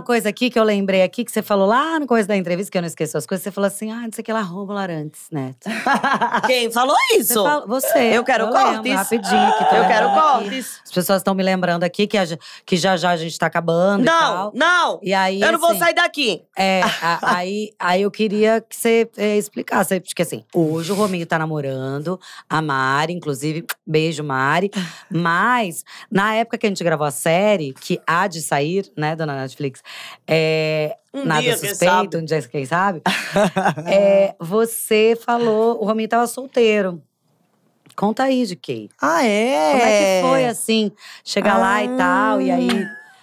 uma coisa aqui que eu lembrei aqui, que você falou lá no começo da entrevista, que eu não esqueço as coisas, você falou assim, ah, não sei o que lá, rouba Larantes, Neto. Quem falou isso? Você. você eu quero eu cortes. rapidinho. eu quero cortes. Aqui. As pessoas estão me lembrando aqui que, a, que já já a gente tá acabando Não, não! E aí, eu assim, não vou assim, sair daqui. É, a, aí, aí eu queria que você é, explicasse, porque assim, hoje o Rominho tá namorando, a Mari, inclusive, beijo Mari, ah. mas na época que a gente gravou a série, que há de sair, né, dona Netflix, é, um nada dia, suspeito, um dia, quem sabe. é, você falou, o Rominho estava solteiro. Conta aí, de que. Ah, é? Como é que foi, assim, chegar ah. lá e tal, e aí…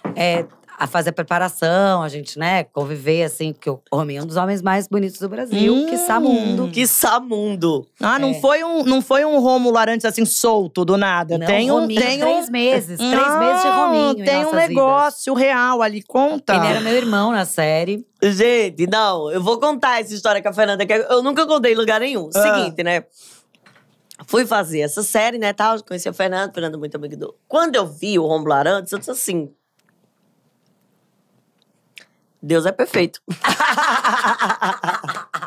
Ah. É, a fazer a preparação, a gente, né, conviver, assim, porque o homem é um dos homens mais bonitos do Brasil. Hum, que mundo. Que mundo. Ah, é. não, foi um, não foi um Rômulo Arantes, assim, solto, do nada. Não, tem um, Rominho, tem três um... meses. Não, três ah, meses de Rominho Tem um negócio vidas. real ali, conta. Ele era meu irmão na série. Gente, não, eu vou contar essa história com a Fernanda, que eu nunca contei em lugar nenhum. Ah. Seguinte, né… Fui fazer essa série, né, tal, conheci o fernando fernando é muito amigo do… Quando eu vi o Romulo Arantes, eu disse assim… Deus é perfeito.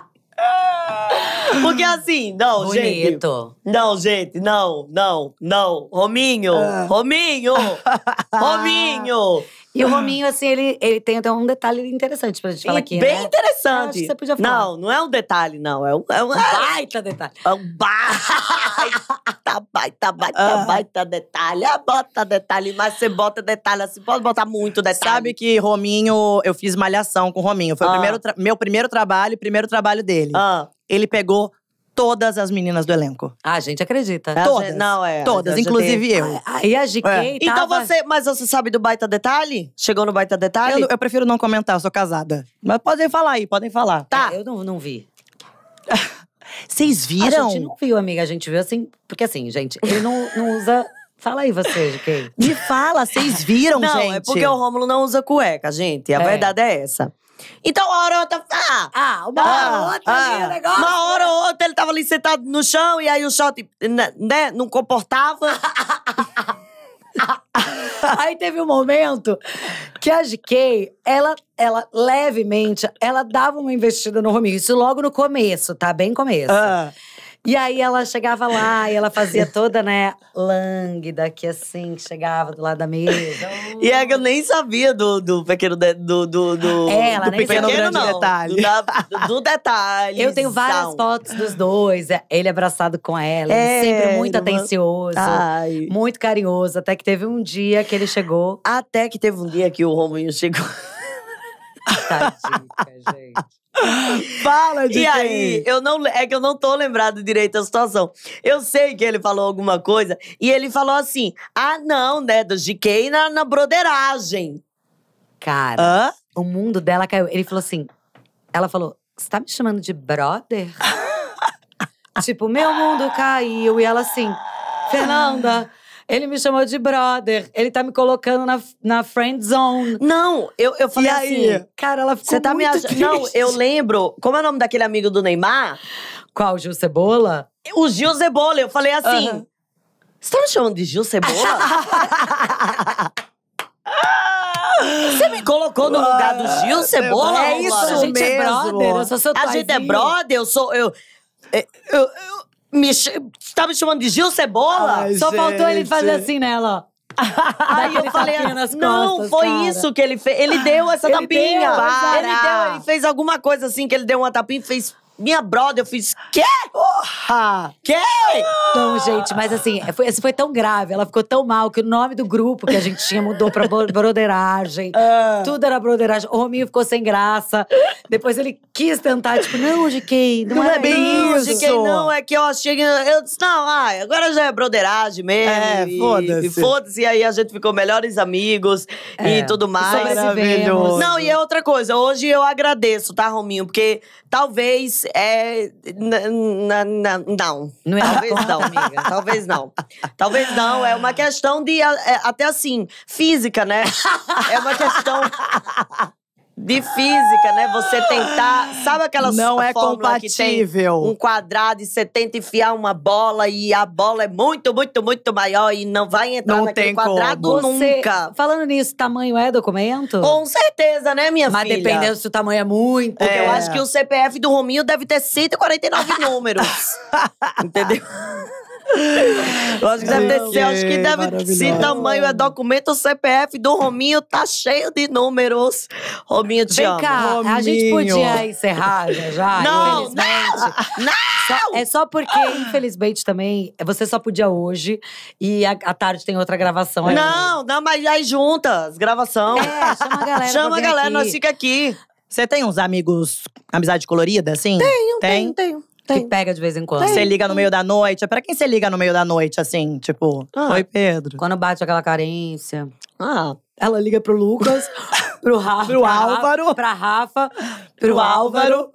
Porque assim, não, Bonito. gente. Não, gente, não, não, não. Rominho, ah. Rominho, Rominho. E o ah. Rominho, assim, ele, ele tem até um detalhe interessante pra gente falar e aqui. Bem né? interessante. você podia falar. Não, não é um detalhe, não. É um, é um é. baita detalhe. É um baita, baita, baita, baita detalhe. Ah, bota detalhe, mas você bota detalhe assim, pode botar muito detalhe. Sabe que Rominho, eu fiz malhação com o Rominho. Foi o ah. primeiro meu primeiro trabalho, primeiro trabalho dele. Ah. Ele pegou todas as meninas do elenco. Ah, a gente acredita. Todas. Não, é. é. Todas, inclusive eu. Ah, aí a GK é. Então você… Mas você sabe do Baita Detalhe? Chegou no Baita Detalhe? Eu, eu prefiro não comentar, eu sou casada. Mas podem falar aí, podem falar. Tá. É, eu não, não vi. Vocês viram? A gente não viu, amiga. A gente viu assim… Porque assim, gente, ele não, não usa… Fala aí você, GK. Me fala, vocês viram, não, é gente? Não, é porque o Rômulo não usa cueca, gente. A é. verdade é essa. Então, uma hora ou outra. Ah, ah uma hora ou ah, outra ah, negócio. Uma hora ou outra ele tava ali sentado no chão e aí o short, né, né não comportava. Aí teve um momento que a GK, ela, ela levemente, ela dava uma investida no isso logo no começo, tá? Bem começo. Ah. E aí ela chegava lá e ela fazia toda, né, lânguida, que assim, que chegava do lado da mesa. E é que eu nem sabia do, do pequeno. De, do, do, do, é, ela do pequeno, pequeno não, detalhe. Do, do detalhe. Eu tenho várias São. fotos dos dois, é, ele abraçado com ela, é, sempre muito atencioso, Ai. muito carinhoso. Até que teve um dia que ele chegou. Até que teve um dia que o Rominho chegou. Tá dica, gente. Fala de E quem? aí, eu não, é que eu não tô lembrado direito da situação. Eu sei que ele falou alguma coisa e ele falou assim: ah, não, né? Do GK na, na broderagem. Cara, Hã? o mundo dela caiu. Ele falou assim: ela falou, você tá me chamando de brother? tipo, meu mundo caiu. E ela assim, Fernanda ele me chamou de brother. Ele tá me colocando na, na friend zone. Não, eu, eu falei e assim. Aí? Cara, ela ficou. Você tá me achando. Não, eu lembro. Como é o nome daquele amigo do Neymar? Qual? Gil Cebola? O Gil Cebola. Eu falei assim. Uhum. Você tá me chamando de Gil Cebola? Você me colocou no lugar do Gil ah, Cebola? É isso, a gente mesmo. é brother. Eu sou seu A gente é brother, eu sou. Eu, eu, eu, me, tá me chamando de Gil Cebola? Ai, Só gente. faltou ele fazer assim nela, ó. Aí eu falei, não, foi cara. isso que ele fez. Ele deu essa ele tapinha. Deu, ele deu, ele fez alguma coisa assim, que ele deu uma tapinha e fez minha brother. Eu fiz, quê? Porra! Quê? Não, gente, mas assim, é, foi, isso foi tão grave. Ela ficou tão mal que o nome do grupo que a gente tinha mudou pra broderagem. Ah. Tudo era broderagem. O Rominho ficou sem graça. Depois ele quis tentar, tipo, não, GK, não, não é, é bem não, isso. GK, não, é que eu achei Eu disse, não, ai, agora já é broderagem mesmo. É, foda-se. E foda-se, e aí a gente ficou melhores amigos é. e tudo mais. Maravilhoso. Não, e é outra coisa, hoje eu agradeço, tá, Rominho? Porque talvez é. Na, na, não. não é Talvez não, amiga. Talvez não. Talvez não. É uma questão de. É, até assim, física, né? É uma questão de física, né? Você tentar. Sabe aquelas Não é compatível. um quadrado e você tenta enfiar uma bola e a bola é muito, muito, muito maior e não vai entrar não naquele quadrado como. nunca. Você, falando nisso, tamanho é documento? Com certeza, né, minha Mas filha? Mas dependendo se o tamanho é muito. Porque é. eu acho que o CPF do Rominho deve ter 149 números. Entendeu? Lógico que deve ter ser, acho que deve se tamanho é documento, o CPF do Rominho tá cheio de números. Rominho, te Vem amo. cá, Rominho. a gente podia encerrar já, já não, infelizmente. Não, não. Só, é só porque, infelizmente também, você só podia hoje e à tarde tem outra gravação. Aí. Não, não, mas aí juntas, gravação. É, chama a galera. chama a galera, nós fica aqui. Você tem uns amigos, amizade colorida, assim? Tenho, tenho, tenho. Tem. Que pega de vez em quando. Você liga no meio da noite. É pra quem você liga no meio da noite, assim? Tipo, Ah. oi, Pedro. Quando bate aquela carência. Ah, ela liga pro Lucas. pro Rafa. Pro Álvaro. Pra Rafa. Pro Álvaro.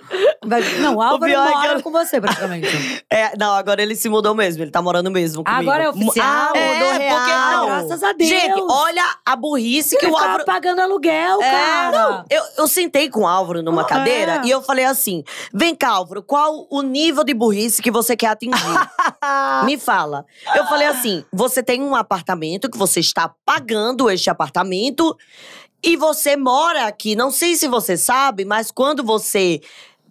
Não, o Álvaro o é mora com você, praticamente. É, não, agora ele se mudou mesmo. Ele tá morando mesmo ah, comigo. Agora é oficial. Ah, mudou é, real. Porque, não. Graças a Deus. Gente, olha a burrice que, que o Álvaro… pagando aluguel, é, cara. Não, eu, eu sentei com o Álvaro numa ah, cadeira é. e eu falei assim… Vem cá, Álvaro, qual o nível de burrice que você quer atingir? Me fala. Eu falei assim, você tem um apartamento que você está pagando este apartamento e você mora aqui. Não sei se você sabe, mas quando você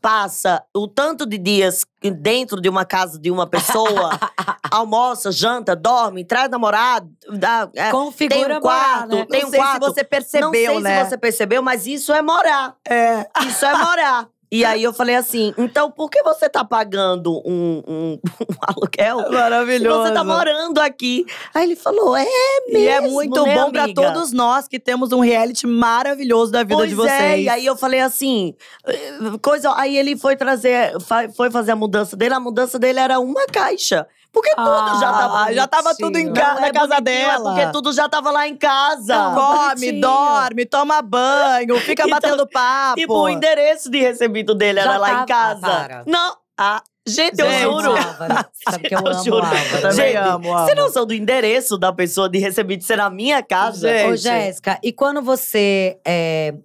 passa o tanto de dias dentro de uma casa de uma pessoa, almoça, janta, dorme, traz namorado, dá, é, Configura tem um quarto, morar, né? tem não um sei se você percebeu, não sei né? se você percebeu, mas isso é morar. É. Isso é morar. E aí eu falei assim, então por que você tá pagando um, um, um aluguel? É maravilhoso. você tá morando aqui. Aí ele falou, é mesmo. E é muito né, bom para todos nós que temos um reality maravilhoso da vida pois de vocês. É. E aí eu falei assim, eh, coisa. Aí ele foi trazer, foi fazer a mudança dele. A mudança dele era uma caixa. Porque tudo já ah, tava, já tava tudo em casa na é casa dela. É porque é. tudo já tava lá em casa. Não, Come, bonitinho. dorme, toma banho, fica então, batendo papo. Tipo, o endereço de recebido dele já era lá em casa. Não. a. Gente, eu gente, juro. Álvaro. Né? Sabe que eu, eu amo juro. Álvaro. Gente, amo, amo. Você não sou do endereço da pessoa de recebido ser na minha casa? Gente. Ô, Jéssica, e quando você é,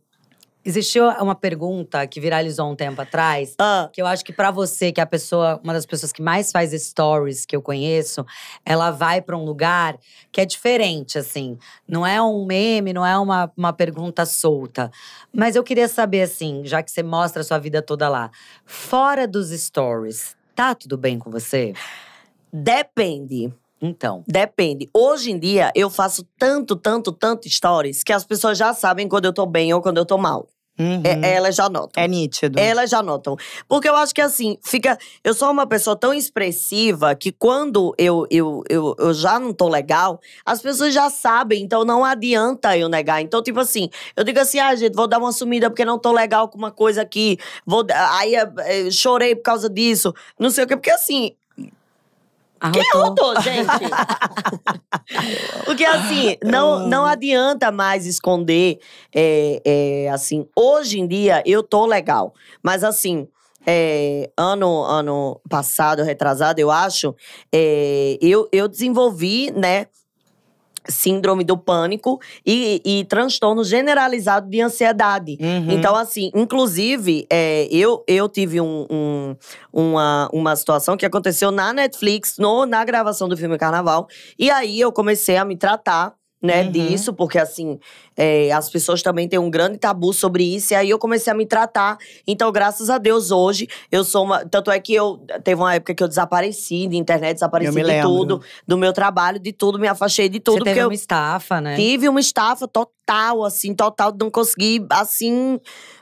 Existiu uma pergunta que viralizou um tempo atrás, ah. que eu acho que para você, que é a pessoa, uma das pessoas que mais faz stories que eu conheço, ela vai para um lugar que é diferente, assim. Não é um meme, não é uma, uma pergunta solta. Mas eu queria saber, assim, já que você mostra a sua vida toda lá, fora dos stories, tá tudo bem com você? Depende. Então, depende. Hoje em dia, eu faço tanto, tanto, tanto stories que as pessoas já sabem quando eu tô bem ou quando eu tô mal. Uhum. É, elas já notam. É nítido. Elas já notam. Porque eu acho que assim, fica. Eu sou uma pessoa tão expressiva que quando eu, eu, eu, eu já não tô legal, as pessoas já sabem, então não adianta eu negar. Então, tipo assim, eu digo assim, ah, gente, vou dar uma sumida porque não tô legal com uma coisa aqui. Vou, aí eh, eh, chorei por causa disso. Não sei o quê. Porque assim, Arrotou. Quem arrotou, gente? Porque assim, não, ah. não adianta mais esconder. É, é, assim, hoje em dia eu tô legal. Mas assim, é, ano, ano passado, retrasado, eu acho, é, eu, eu desenvolvi, né? síndrome do pânico e, e transtorno generalizado de ansiedade. Uhum. Então, assim, inclusive, é, eu, eu tive um, um, uma, uma situação que aconteceu na Netflix, no, na gravação do filme Carnaval, e aí eu comecei a me tratar né, uhum. disso, porque assim, é, as pessoas também têm um grande tabu sobre isso, e aí eu comecei a me tratar. Então, graças a Deus, hoje, eu sou uma. Tanto é que eu. Teve uma época que eu desapareci de internet, desapareci de lembro. tudo, do meu trabalho, de tudo, me afastei de tudo. Você teve uma estafa, né? Tive uma estafa total, assim, total, não consegui, assim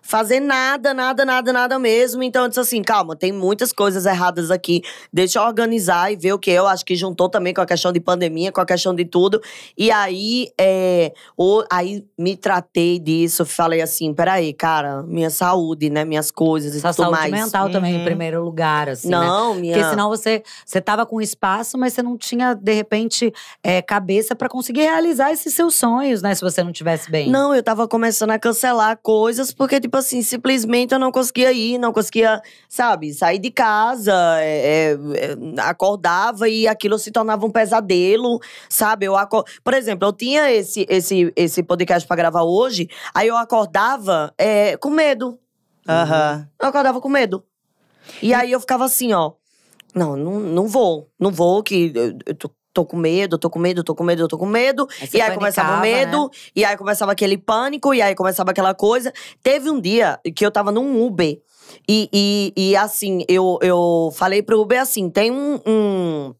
fazer nada, nada, nada, nada mesmo. Então eu disse assim, calma, tem muitas coisas erradas aqui. Deixa eu organizar e ver o que eu acho que juntou também com a questão de pandemia, com a questão de tudo. E aí, é, ou, aí me tratei disso, falei assim, peraí, cara, minha saúde, né, minhas coisas e tudo saúde mais. mental uhum. também em uhum. primeiro lugar, assim, né? Não, né? minha… Porque senão você, você tava com espaço, mas você não tinha, de repente, é, cabeça para conseguir realizar esses seus sonhos, né, se você não tivesse bem. Não, eu tava começando a cancelar coisas porque, tipo assim, simplesmente eu não conseguia ir, não conseguia, sabe, sair de casa, é, é, é acordava e aquilo se tornava um pesadelo, sabe? Eu Por exemplo, eu tinha esse, esse, esse podcast para gravar hoje, aí eu acordava é, com medo. Uhum. Eu acordava com medo. E aí eu ficava assim, ó. Não, não, não vou. Não vou, que eu, eu tô tô com medo, tô com medo, tô com medo, tô com medo. e aí começava o medo, né? e aí começava aquele pânico, e aí começava aquela coisa. Teve um dia que eu tava num Uber. E, e, e assim, eu, eu falei pro Uber assim: tem um, um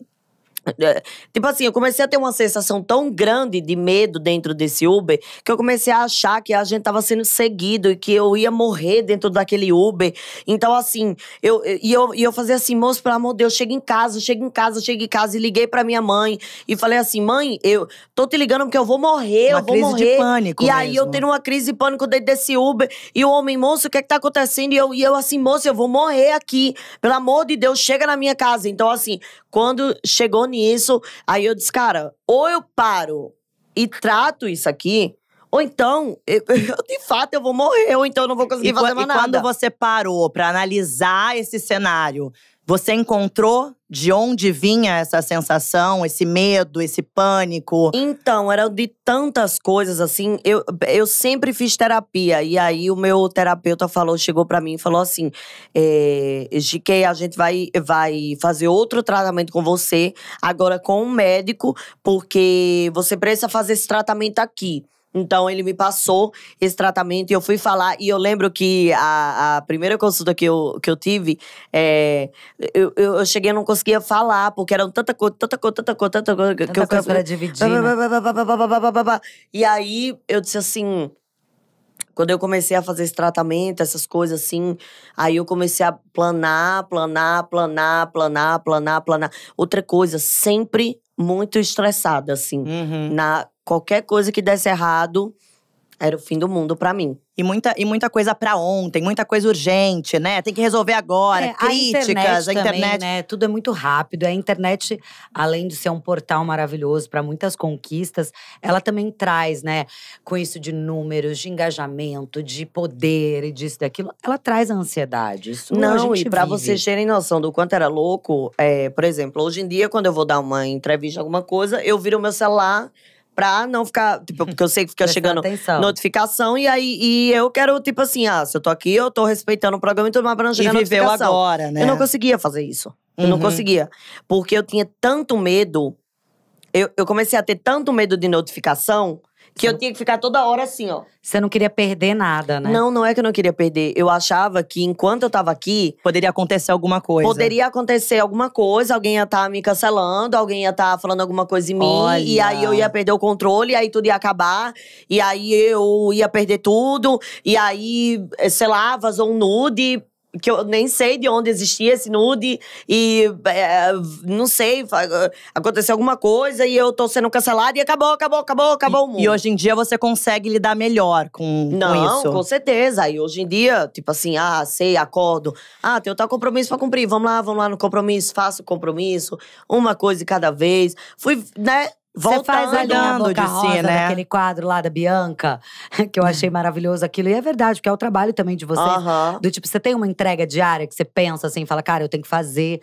Tipo assim, eu comecei a ter uma sensação tão grande de medo dentro desse Uber que eu comecei a achar que a gente tava sendo seguido e que eu ia morrer dentro daquele Uber. Então, assim, eu, e eu, e eu fazia assim, moço, pelo amor de Deus, chega em casa, chega em casa, chega em casa. E liguei pra minha mãe e falei assim: mãe, eu tô te ligando porque eu vou morrer, uma eu vou crise morrer. De pânico e mesmo. aí eu tenho uma crise de pânico dentro desse Uber. E o homem, moço, o que é que tá acontecendo? E eu, e eu assim, moço, eu vou morrer aqui. Pelo amor de Deus, chega na minha casa. Então, assim, quando chegou nisso, nisso. Aí eu disse, cara, ou eu paro e trato isso aqui, ou então, eu, de fato, eu vou morrer, ou então eu não vou conseguir e, fazer mais nada. E quando você parou para analisar esse cenário, você encontrou de onde vinha essa sensação, esse medo, esse pânico? Então, era de tantas coisas assim. Eu, eu sempre fiz terapia. E aí o meu terapeuta falou, chegou para mim e falou assim: é, a gente vai, vai fazer outro tratamento com você, agora com um médico, porque você precisa fazer esse tratamento aqui. Então ele me passou esse tratamento e eu fui falar. E eu lembro que a, a primeira consulta que eu, que eu tive, é, eu, eu, cheguei e não conseguia falar, porque era tanta coisa, tanta coisa, tanta coisa, tanta coisa. Tanta que eu coisa pra dividir. E aí eu disse assim. Quando eu comecei a fazer esse tratamento, essas coisas assim, aí eu comecei a planar, planar, planar, planar, planar, planar. Outra coisa, sempre muito estressada, assim. Uhum. Na qualquer coisa que desse errado, era o fim do mundo para mim. E muita, e muita coisa para ontem, muita coisa urgente, né? Tem que resolver agora. É, críticas, a internet. A internet. Também, né? Tudo é muito rápido. A internet, além de ser um portal maravilhoso para muitas conquistas, ela também traz, né? Com isso de números, de engajamento, de poder e disso, daquilo, ela traz a ansiedade. Isso Não, e para vocês terem noção do quanto era louco, é, por exemplo, hoje em dia, quando eu vou dar uma entrevista, alguma coisa, eu viro o meu celular pra não ficar. Tipo, porque eu sei que fica chegando atenção. notificação. E aí e eu quero, tipo assim, ah, se eu tô aqui, eu tô respeitando o programa e tudo mais pra não chegar e viveu notificação. agora, né? Eu não conseguia fazer isso. Eu não uhum. conseguia. Porque eu tinha tanto medo. Eu, eu comecei a ter tanto medo de notificação que eu tinha que ficar toda hora assim, ó. Você não queria perder nada, né? Não, não é que eu não queria perder. Eu achava que enquanto eu tava aqui. Poderia acontecer alguma coisa. Poderia acontecer alguma coisa, alguém ia estar tá me cancelando, alguém ia estar tá falando alguma coisa em mim. Olha. E aí eu ia perder o controle, e aí tudo ia acabar. E aí eu ia perder tudo. E aí, eh, sei lá, vazou um nude que eu nem sei de onde existia esse nude e é, não sei, aconteceu alguma coisa e eu tô sendo cancelada e acabou, acabou, acabou, acabou e, o mundo. E hoje em dia você consegue lidar melhor com, não, com isso? Não, com certeza. E hoje em dia, tipo assim, ah, sei, acordo. Ah, tem tal compromisso pra cumprir, vamos lá, vamos lá no compromisso, faço o compromisso, uma coisa cada vez. Fui, né, você faz ali a boca de rosa né? Aquele quadro lá da Bianca, que eu achei maravilhoso aquilo. E é verdade, porque é o trabalho também de vocês. Do tipo, você tem uma entrega diária que você pensa assim, fala, cara, eu tenho que fazer.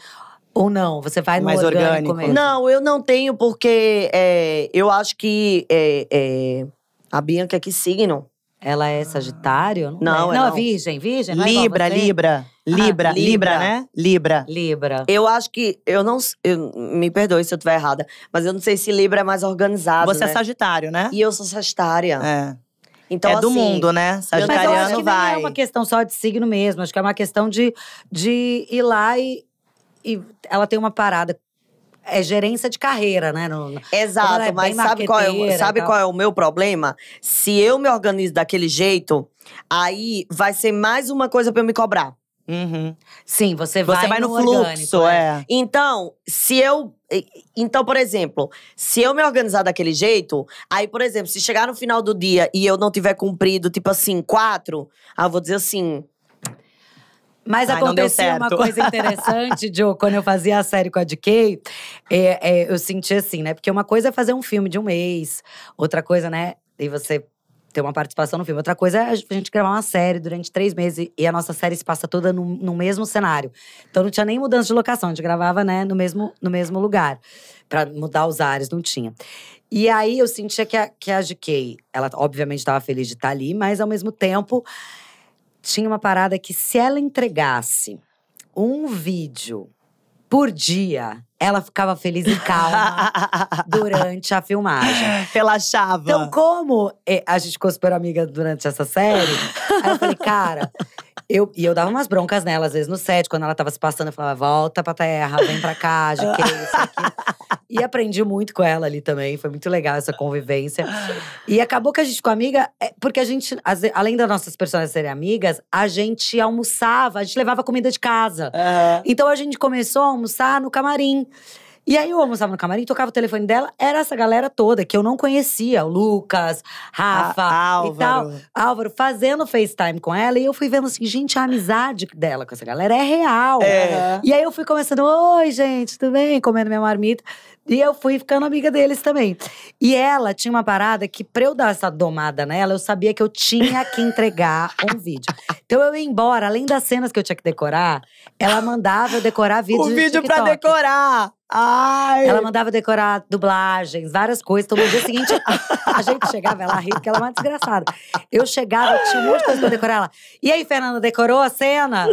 Ou não? Você vai no Mais orgânico, orgânico. Não, eu não tenho, porque é, eu acho que é, é, a Bianca é que signo. Ela é Sagitário? Não, não, é, não, é Virgem, Virgem. Libra, é Libra, Libra, ah, Libra, Libra, né? Libra. Libra. Eu acho que eu não, eu, me perdoe se eu estiver errada, mas eu não sei se Libra é mais organizado. Você é né? é Sagitário, né? E eu sou Sagitária. É. Então, é do assim, mundo, né? Sagitariano mas eu acho que vai. Não é uma questão só de signo mesmo. Acho que é uma questão de, de ir lá e, e ela tem uma parada é gerência de carreira, né? No, Exato, é mas sabe, qual é, sabe qual é o meu problema? Se eu me organizo daquele jeito, aí vai ser mais uma coisa para eu me cobrar. Uhum. Sim, você vai, você vai no, no fluxo. Orgânico, é. é. Então, se eu. Então, por exemplo, se eu me organizar daquele jeito, aí, por exemplo, se chegar no final do dia e eu não tiver cumprido, tipo assim, quatro, aí eu vou dizer assim mas Ai, acontecia uma coisa interessante, Joe, quando eu fazia a série com a DK, é, é, eu senti assim, né? Porque uma coisa é fazer um filme de um mês, outra coisa, né? E você ter uma participação no filme. Outra coisa é a gente gravar uma série durante três meses e a nossa série se passa toda no, no mesmo cenário. Então não tinha nem mudança de locação, a gente gravava né, no, mesmo, no mesmo lugar. para mudar os ares, não tinha. E aí eu sentia que a, que a GK, ela obviamente estava feliz de estar tá ali, mas ao mesmo tempo tinha uma parada que se ela entregasse um vídeo por dia, ela ficava feliz e calma durante a filmagem. Relaxava. Então, como eh, a gente ficou super amiga durante essa série, aí eu falei, cara, eu, e eu dava umas broncas nela, às vezes no set, quando ela tava se passando, eu falava: volta pra terra, vem pra cá, que isso aqui. E aprendi muito com ela ali também, foi muito legal essa convivência. E acabou que a gente ficou amiga, é, porque a gente, além das nossas personagens serem amigas, a gente almoçava, a gente levava comida de casa. Uhum. Então a gente começou a almoçar no camarim. E aí eu almoçava no camarim, tocava o telefone dela, era essa galera toda que eu não conhecia. O Lucas, Rafa a, Álvaro. e tal. Álvaro fazendo FaceTime com ela. E eu fui vendo assim, gente, a amizade dela com essa galera é real. É. E aí eu fui começando, oi gente, tudo bem? Comendo minha marmita. E eu fui ficando amiga deles também. E ela tinha uma parada que, pra eu dar essa domada nela, eu sabia que eu tinha que entregar um vídeo. Então eu ia embora, além das cenas que eu tinha que decorar, ela mandava eu decorar vídeos. Um vídeo pra decorar! Ai. Ela mandava decorar dublagens, várias coisas. Então, no dia seguinte, a gente chegava, ela ria, porque ela é uma desgraçada. Eu chegava, tinha um monte de coisa pra decorar ela. E aí, Fernanda, decorou a cena?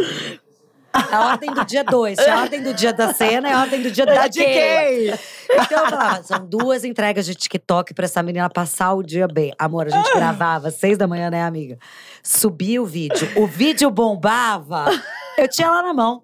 A ordem do dia 2. A ordem do dia da cena é a ordem do dia da, da de quem? Então eu falava, são duas entregas de TikTok pra essa menina passar o dia bem. Amor, a gente gravava às seis da manhã, né, amiga? Subia o vídeo. O vídeo bombava. Eu tinha lá na mão.